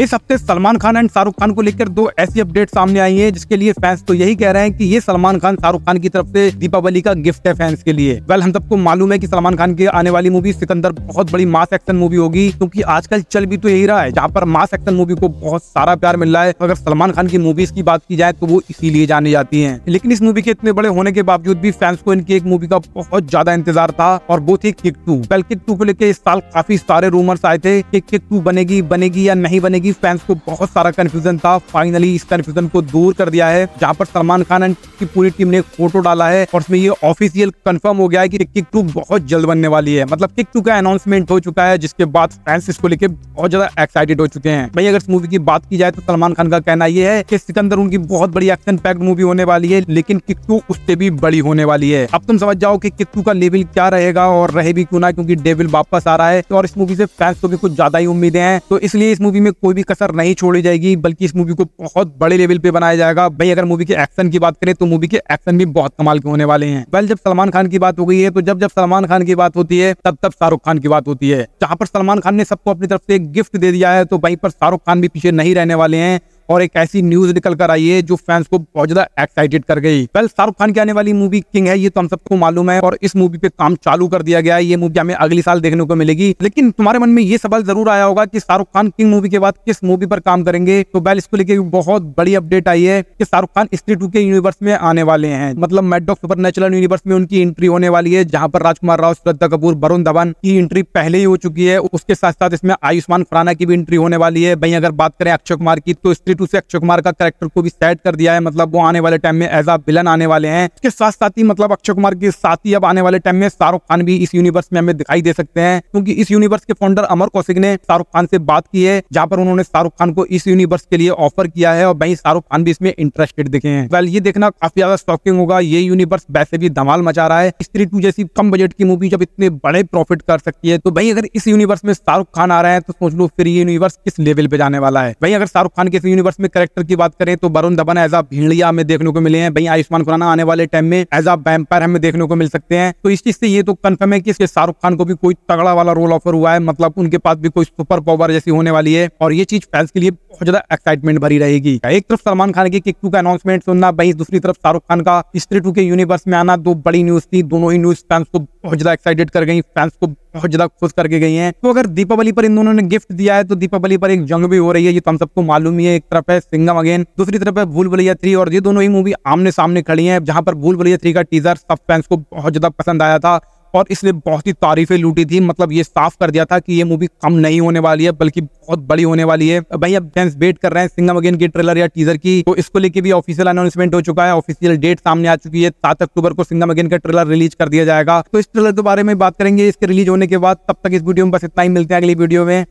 इस हफ्ते सलमान खान एंड शाहरुख खान को लेकर दो ऐसी अपडेट सामने आई है जिसके लिए फैंस तो यही कह रहे हैं कि ये सलमान खान शाहरुख खान की तरफ से दीपावली का गिफ्ट है फैंस के लिए वेल हम सबको मालूम है कि सलमान खान की आने वाली मूवी सिकंदर बहुत बड़ी मास एक्शन मूवी होगी क्योंकि आजकल चल भी तो यही रहा है जहाँ पर मास एक्शन मूवी को बहुत सारा प्यार मिल रहा है अगर सलमान खान की मूवीज की बात की जाए तो वो इसीलिए जानी जाती है लेकिन इस मूवी के इतने बड़े होने के बावजूद भी फैंस को इनकी एक मूवी का बहुत ज्यादा इंतजार था और वो थी Kick two well Kick two को लेकर इस साल काफी सारे रूमर्स आए थे कि किक टू बनेगी बनेगी या नहीं बनेगी कि फैंस को बहुत सारा कंफ्यूजन था फाइनली इस कंफ्यूजन को दूर कर दिया है जहाँ पर सलमान खान एंड की पूरी टीम ने फोटो डाला है और उसमें ये ऑफिशियल कंफर्म हो गया है कि किक टू बहुत जल्द बनने वाली है मतलब किक टू का अनाउंसमेंट हो चुका है जिसके बाद फैंस इसको लेकर बहुत ज्यादा एक्साइटेड हो चुके हैं भाई अगर इस मूवी की बात की जाए तो सलमान खान का कहना यह है कि सिकंदर उनकी बहुत बड़ी एक्शन पैक्ड मूवी होने वाली है लेकिन किक टू उससे भी बड़ी होने वाली है अब तुम समझ जाओ कि किक टू का लेवल क्या रहेगा और रहे भी क्यों ना क्योंकि डेविल वापस आ रहा है तो और इस मूवी से फैंस को भी कुछ ज्यादा ही उम्मीदें हैं तो इसलिए इस मूवी में कोई कोई भी कसर नहीं छोड़ी जाएगी बल्कि इस मूवी को बहुत बड़े लेवल पे बनाया जाएगा भाई अगर मूवी के एक्शन की बात करें तो मूवी के एक्शन भी बहुत कमाल के होने वाले हैं वेल जब सलमान खान की बात हो गई है तो जब जब सलमान खान की बात होती है तब तब शाहरुख खान की बात होती है जहाँ पर सलमान खान ने सबको अपनी तरफ से गिफ्ट दे दिया है तो वहीं पर शाहरुख खान भी पीछे नहीं रहने वाले हैं और एक ऐसी न्यूज निकल कर आई है जो फैंस को बहुत ज्यादा एक्साइटेड कर गई वेल शाहरुख खान की आने वाली मूवी किंग है ये तो हम सबको मालूम है और इस मूवी पे काम चालू कर दिया गया है ये मूवी हमें अगले साल देखने को मिलेगी लेकिन तुम्हारे मन में ये सवाल जरूर आया होगा की शाहरुख खान किंग मूवी के बाद किस मूवी पर काम करेंगे तो बैल इसको लेकर बहुत बड़ी अपडेट आई है की शाहरुख खान स्त्री टू के यूनिवर्स में आने वाले हैं मतलब मेडॉक सुपर यूनिवर्स में उनकी एंट्री होने वाली है जहाँ पर राजकुमार राव श्रद्धा कपूर वरुण धवन की एंट्री पहले ही हो चुकी है उसके साथ साथ इसमें आयुष्मान खुराना की भी एंट्री होने वाली है भाई अगर बात करें अक्षय कुमार की तो स्त्री थर्टी टू से अक्षय कुमार का कैरेक्टर को भी सेट कर दिया है मतलब वो आने वाले टाइम में एज आ विलन आने वाले हैं इसके साथ साथ ही मतलब अक्षय कुमार के साथ ही अब आने वाले टाइम में शाहरुख खान भी इस यूनिवर्स में हमें दिखाई दे सकते हैं क्योंकि इस यूनिवर्स के फाउंडर अमर कौशिक ने शाहरुख खान से बात की है जहाँ पर उन्होंने शाहरुख खान को इस यूनिवर्स के लिए ऑफर किया है और वही शाहरुख खान भी इसमें इंटरेस्टेड दिखे हैं वेल ये देखना काफी ज्यादा शॉकिंग होगा ये यूनिवर्स वैसे भी धमाल मचा रहा है स्त्री टू जैसी कम बजट की मूवी जब इतने बड़े प्रॉफिट कर सकती है तो भाई अगर इस यूनिवर्स में शाहरुख खान आ रहे हैं तो सोच लो फिर ये यूनिवर्स किस लेवल पे जाने वाला है भाई अगर शाहरुख खान के यूनिवर्स में करेक्टर की बात करें तो वरुण धवन एज आ भेड़िया हमें देखने को मिले हैं भाई आयुष्मान खुराना आने वाले टाइम में एज आ वैम्पायर हमें देखने को मिल सकते हैं तो इस चीज से ये तो कन्फर्म है कि इसके शाहरुख खान को भी कोई तगड़ा वाला रोल ऑफर हुआ है मतलब उनके पास भी कोई सुपर पावर जैसी होने वाली है और ये चीज फैंस के लिए बहुत ज्यादा एक्साइटमेंट भरी रहेगी एक तरफ सलमान खान की किक टू का अनाउंसमेंट सुनना भाई दूसरी तरफ शाहरुख खान का स्त्री टू के यूनिवर्स में आना दो बड़ी न्यूज थी दोनों ही न्यूज फैंस को बहुत ज्यादा एक्साइटेड कर गई फैंस को बहुत ज्यादा खुश करके गई हैं तो अगर दीपावली पर इन दोनों ने गिफ्ट दिया है तो दीपावली पर एक जंग भी हो रही है ये तो हम सबको मालूम ही है एक तरफ है सिंगम अगेन दूसरी तरफ है भूल भुलैया थ्री और ये दोनों ही मूवी आमने सामने खड़ी है जहां पर भूल भुलैया थ्री का टीजर सब फैंस को बहुत ज्यादा पसंद आया था और इसने बहुत ही तारीफें लूटी थी मतलब ये साफ कर दिया था कि ये मूवी कम नहीं होने वाली है बल्कि बहुत बड़ी होने वाली है भाई अब फैंस वेट कर रहे हैं सिंगम अगेन की ट्रेलर या टीजर की तो इसको लेके भी ऑफिशियल अनाउंसमेंट हो चुका है ऑफिशियल डेट सामने आ चुकी है सात अक्टूबर को सिंगम अगेन का ट्रेलर रिलीज कर दिया जाएगा तो इस ट्रेलर के बारे में बात करेंगे इसके रिलीज होने के बाद तब तक इस वीडियो में बस इतना ही मिलते हैं अगली वीडियो में